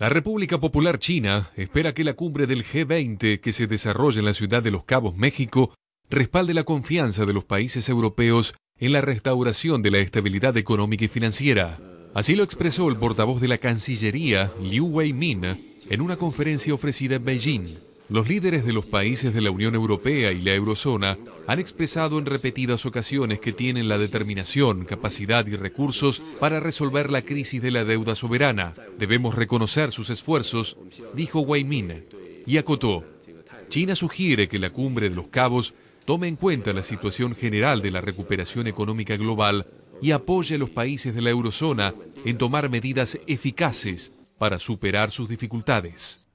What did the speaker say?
La República Popular China espera que la cumbre del G20 que se desarrolla en la ciudad de Los Cabos, México, respalde la confianza de los países europeos en la restauración de la estabilidad económica y financiera. Así lo expresó el portavoz de la Cancillería, Liu Weimin, en una conferencia ofrecida en Beijing. Los líderes de los países de la Unión Europea y la Eurozona han expresado en repetidas ocasiones que tienen la determinación, capacidad y recursos para resolver la crisis de la deuda soberana. Debemos reconocer sus esfuerzos, dijo Wei Min, y acotó. China sugiere que la cumbre de los cabos tome en cuenta la situación general de la recuperación económica global y apoye a los países de la eurozona en tomar medidas eficaces para superar sus dificultades.